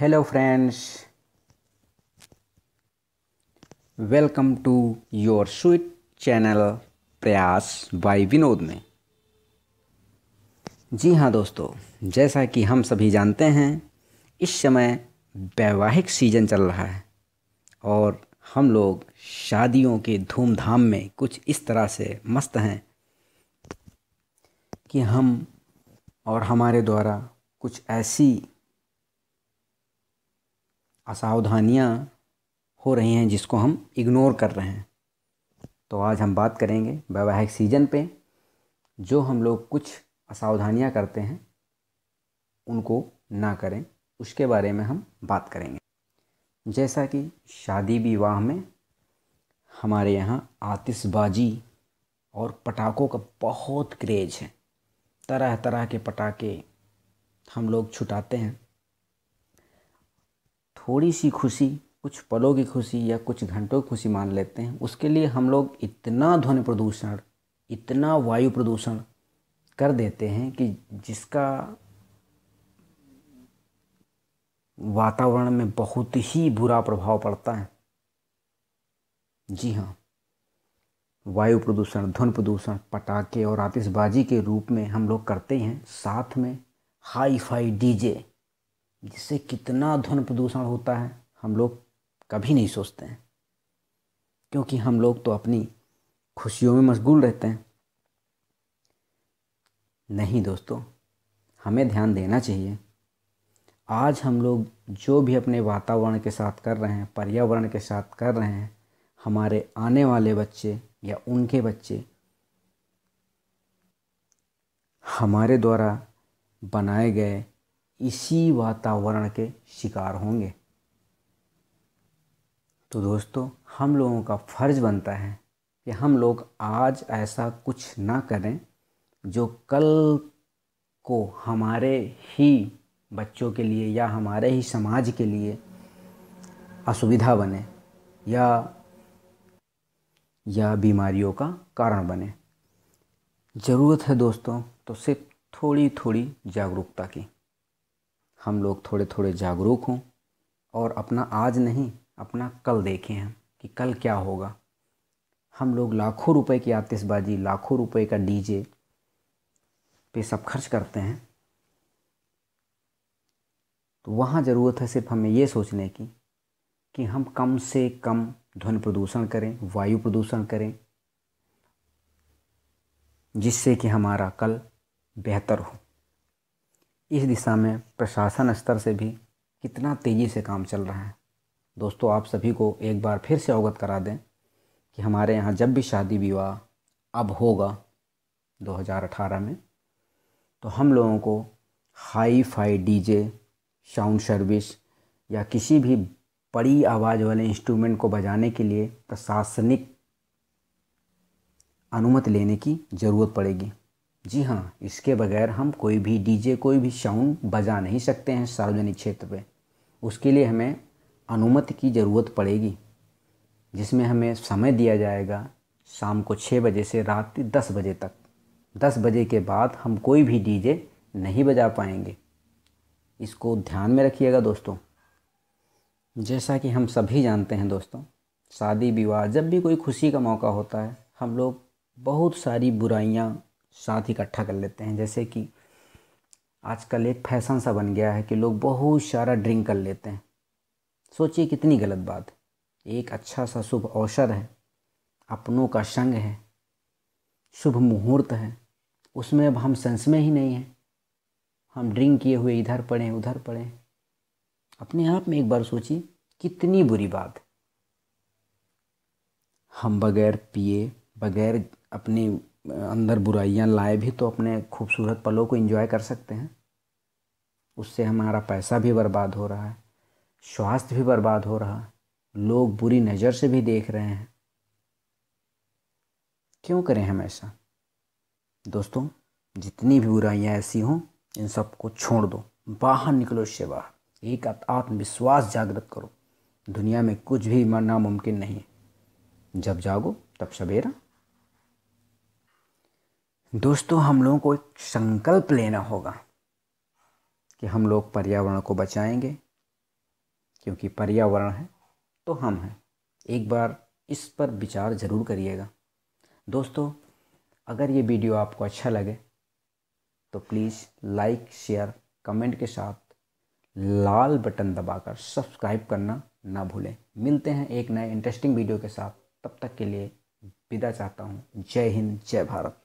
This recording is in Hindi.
hello friends welcome to your sweet channel Prayas by Vinod में जी हाँ दोस्तों जैसा कि हम सभी जानते हैं इस समय वैवाहिक सीजन चल रहा है और हम लोग शादियों के धूमधाम में कुछ इस तरह से मस्त हैं कि हम और हमारे द्वारा कुछ ऐसी असावधानियाँ हो रही हैं जिसको हम इग्नोर कर रहे हैं तो आज हम बात करेंगे वैवाहिक सीजन पे जो हम लोग कुछ असावधानियाँ करते हैं उनको ना करें उसके बारे में हम बात करेंगे जैसा कि शादी विवाह में हमारे यहाँ आतिशबाजी और पटाखों का बहुत क्रेज है तरह तरह के पटाखे हम लोग छुटाते हैं थोड़ी सी खुशी कुछ पलों की खुशी या कुछ घंटों की खुशी मान लेते हैं उसके लिए हम लोग इतना ध्वनि प्रदूषण इतना वायु प्रदूषण कर देते हैं कि जिसका वातावरण में बहुत ही बुरा प्रभाव पड़ता है जी हाँ वायु प्रदूषण ध्वन प्रदूषण पटाखे और आतिशबाजी के रूप में हम लोग करते हैं साथ में हाई फाई डीजे जिससे कितना ध्वन प्रदूषण होता है हम लोग कभी नहीं सोचते हैं क्योंकि हम लोग तो अपनी खुशियों में मशगूल रहते हैं नहीं दोस्तों हमें ध्यान देना चाहिए आज हम लोग जो भी अपने वातावरण के साथ कर रहे हैं पर्यावरण के साथ कर रहे हैं हमारे आने वाले बच्चे या उनके बच्चे हमारे द्वारा बनाए गए इसी वातावरण के शिकार होंगे तो दोस्तों हम लोगों का फ़र्ज़ बनता है कि हम लोग आज ऐसा कुछ ना करें जो कल को हमारे ही बच्चों के लिए या हमारे ही समाज के लिए असुविधा बने या या बीमारियों का कारण बने ज़रूरत है दोस्तों तो सिर्फ थोड़ी थोड़ी जागरूकता की हम लोग थोड़े थोड़े जागरूक हों और अपना आज नहीं अपना कल देखें हम कि कल क्या होगा हम लोग लाखों रुपए की आतिशबाजी लाखों रुपए का डीजे पे सब खर्च करते हैं तो वहाँ ज़रूरत है सिर्फ हमें ये सोचने की कि हम कम से कम ध्वनि प्रदूषण करें वायु प्रदूषण करें जिससे कि हमारा कल बेहतर हो इस दिशा में प्रशासन स्तर से भी कितना तेज़ी से काम चल रहा है दोस्तों आप सभी को एक बार फिर से अवगत करा दें कि हमारे यहाँ जब भी शादी विवाह अब होगा 2018 में तो हम लोगों को hi fi D sound service या किसी भी बड़ी आवाज़ वाले इंस्ट्रूमेंट को बजाने के लिए प्रशासनिक अनुमति लेने की ज़रूरत पड़ेगी जी हाँ इसके बगैर हम कोई भी डीजे कोई भी साउंड बजा नहीं सकते हैं सार्वजनिक क्षेत्र पे उसके लिए हमें अनुमति की ज़रूरत पड़ेगी जिसमें हमें समय दिया जाएगा शाम को छः बजे से रात दस बजे तक दस बजे के बाद हम कोई भी डीजे नहीं बजा पाएंगे इसको ध्यान में रखिएगा दोस्तों जैसा कि हम सभी जानते हैं दोस्तों शादी विवाह जब भी कोई खुशी का मौका होता है हम लोग बहुत सारी बुराइयाँ साथ इकट्ठा कर लेते हैं जैसे कि आजकल एक फैशन सा बन गया है कि लोग बहुत सारा ड्रिंक कर लेते हैं सोचिए कितनी गलत बात है एक अच्छा सा शुभ अवसर है अपनों का संग है शुभ मुहूर्त है उसमें अब हम सेंस में ही नहीं हैं हम ड्रिंक किए हुए इधर पड़े उधर पड़े अपने आप में एक बार सोचिए कितनी बुरी बात हम बगैर पिए बगैर अपने अंदर बुराइयां लाए भी तो अपने खूबसूरत पलों को एंजॉय कर सकते हैं उससे हमारा पैसा भी बर्बाद हो रहा है स्वास्थ्य भी बर्बाद हो रहा है लोग बुरी नज़र से भी देख रहे हैं क्यों करें हम ऐसा दोस्तों जितनी भी बुराइयाँ ऐसी हों इन सबको छोड़ दो बाहर निकलो से बाहर एक आत्मविश्वास जागृत करो दुनिया में कुछ भी नामुमकिन नहीं जब जागो तब सवेरा दोस्तों हम लोगों को एक संकल्प लेना होगा कि हम लोग पर्यावरण को बचाएंगे क्योंकि पर्यावरण है तो हम हैं एक बार इस पर विचार ज़रूर करिएगा दोस्तों अगर ये वीडियो आपको अच्छा लगे तो प्लीज़ लाइक शेयर कमेंट के साथ लाल बटन दबाकर सब्सक्राइब करना ना भूलें मिलते हैं एक नए इंटरेस्टिंग वीडियो के साथ तब तक के लिए विदा चाहता हूँ जय हिंद जय भारत